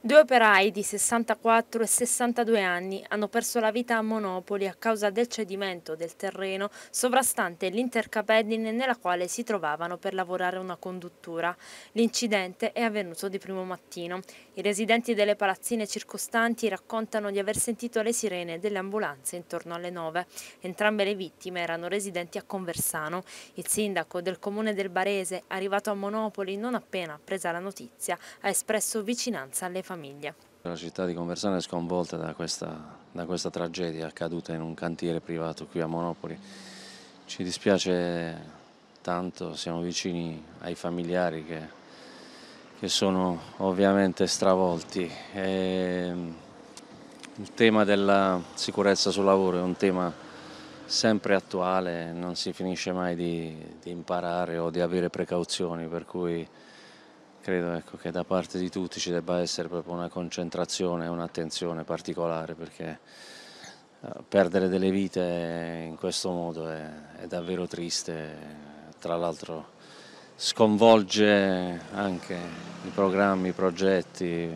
Due operai di 64 e 62 anni hanno perso la vita a Monopoli a causa del cedimento del terreno sovrastante l'intercapedine nella quale si trovavano per lavorare una conduttura. L'incidente è avvenuto di primo mattino. I residenti delle palazzine circostanti raccontano di aver sentito le sirene delle ambulanze intorno alle 9. Entrambe le vittime erano residenti a Conversano. Il sindaco del comune del Barese, arrivato a Monopoli non appena presa la notizia, ha espresso vicinanza alle famiglie famiglie. La città di Conversano è sconvolta da questa, da questa tragedia accaduta in un cantiere privato qui a Monopoli. Ci dispiace tanto, siamo vicini ai familiari che, che sono ovviamente stravolti. E ehm, il tema della sicurezza sul lavoro è un tema sempre attuale, non si finisce mai di, di imparare o di avere precauzioni, per cui Credo ecco, che da parte di tutti ci debba essere proprio una concentrazione e un'attenzione particolare perché eh, perdere delle vite in questo modo è, è davvero triste, tra l'altro sconvolge anche i programmi, i progetti,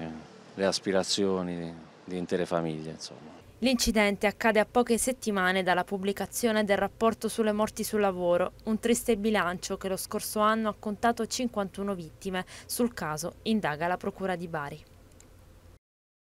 le aspirazioni di intere famiglie. Insomma. L'incidente accade a poche settimane dalla pubblicazione del rapporto sulle morti sul lavoro, un triste bilancio che lo scorso anno ha contato 51 vittime. Sul caso indaga la Procura di Bari.